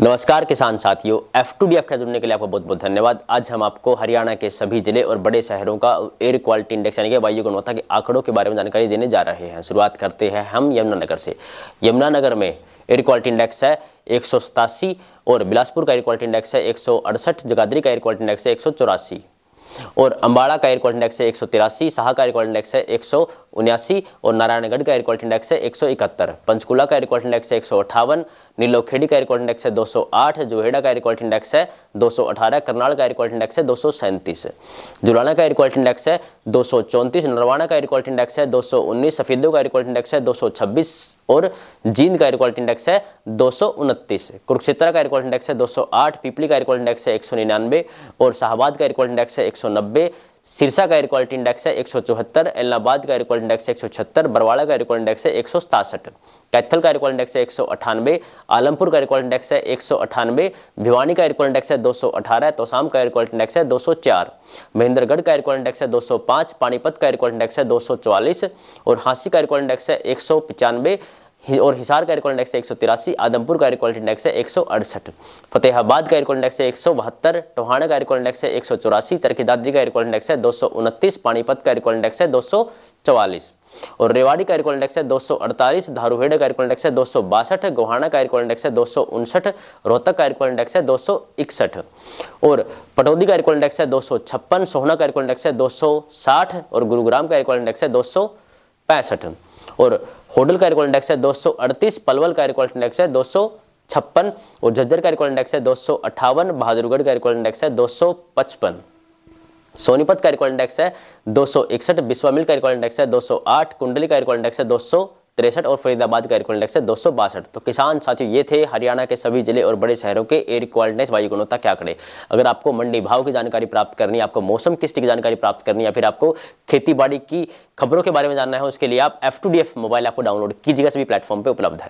नमस्कार किसान साथियों एफ टू डी एफ का जुड़ने के लिए आपका बहुत बहुत धन्यवाद आज हम आपको हरियाणा के सभी जिले और बड़े शहरों का एयर क्वालिटी इंडेक्स यानी कि वायु गुणवत्ता के आंकड़ों के बारे में जानकारी देने जा रहे हैं शुरुआत करते हैं हम यमुनानगर से यमुनानगर में एयर क्वालिटी इंडेक्स है एक और बिलासपुर का एयर क्वालिटी इंडेक्स है एक जगाधरी का एयर क्वालिटी इंडेक्स है एक और अम्बाड़ा का एयर क्वालिटी इंडेक्स है एक सौ तिरासी शाह का एयर क्वालिटी इंडेक्स है एक और नारायणगढ़ का एयर क्वालिटी इंडेक्स है एक पंचकुला का एयर क्वालिटी इंडेक्स है एक नीलोखेड़ी का एयर इंडेक्स है 208 जोहेड़ा का एयर इंडेक्स है 218 करनाल का एयर इंडेक्स है दो जुलाना का एयर इंडेक्स है दो नरवाना का एयर इंडेक्स है दो सफेदों का एयर इंडेक्स है दो और जींद का एयर इंडेक्स है दो कुरुक्षेत्र का एयर इंडेक्स है 208 पीपली का एयर इंडेक्स है एक और शाहबाद का एयर इंडेक्स है एक सिरसा का एयर क्वालिटी इंडेक्स है एक सौ चौहत्तर इलाहाबाद का एयर क्वालिटी इंडेक्स है एक सौ छहत्तर बरवाड़ा का एयर क्वालिटी इंडेक्स है एक सौ सतासठ कैथल का एयर क्वालिटी इंडेक्स है एक सौ अठानवे आलमपुर का एयर क्वालिटी इंडेक्स है एक सौ अठानवे भिवानी का एयर क्वालिटी इंडेक्स है दो सौ अठारह तोसाम का एयर क्वालिटी इंडेक्स है दो सौ चार महेंद्रगढ़ का एयर क्वालिटी इंडेक्स है दो सौ पाँच पानीपत का एयर क्वालिटी इंडेक्स है दो सौ चौवालीस और हांसी का एयर क्वालिटी इंडेक्स है एक सौ पचानवे और हिसार का एयरकॉल इंडेक्स है एक आदमपुर का एयरकॉल इंडेक्स है एक फतेहाबाद का एयरकॉल इंडेक्स है एक टोहाना का एयरकॉल इंडेक्स है एक चरखी दादरी का एयरकॉल इंडेक्स है दो पानीपत का एयरकॉल इंडेक्स है दो और रेवाड़ी का एयरकॉल इंडेक्स है 248 धारूहेड़ा का एयरकॉल इंडेक्स है दो गोहाना का एयरकॉल इंडेक्स है दो रोहतक का एयरकॉल इंडेक्स है दो और पटौदी का एयरकॉल इंडेक्स है दो सोहना का एयरकॉल इंडेक्स है दो और गुरुग्राम का एयरकॉल इंडेक्स है दो पैंसठ और होडल का रिकॉल इंडेक्स है 238 पलवल का रिकॉल इंडेक्स है दो छप्पन और झज्जर का रिकॉल इंडेक्स है दो बहादुरगढ़ का रिकॉल इंडेक्स है दो सोनीपत का रिकॉल इंडेक्स है दो सौ बिस्वामिल का रिकॉल इंडेक्स है दो कुंडली का रिकॉल इंडेक्स है सौ तिरसठ और फरीदाबाद का एयर इंडेक्स है दो तो किसान साथियों ये थे हरियाणा के सभी जिले और बड़े शहरों के एयर क्वालिटी वायु गुणवत्ता क्या करें अगर आपको मंडी भाव की जानकारी प्राप्त करनी आपको मौसम किस्त की जानकारी प्राप्त करनी या फिर आपको खेती बाड़ी की खबरों के बारे में जानना है उसके लिए आप एफ मोबाइल ऐप को डाउनलोड कीजिएगा सभी प्लेटफॉर्म पर उपलब्ध है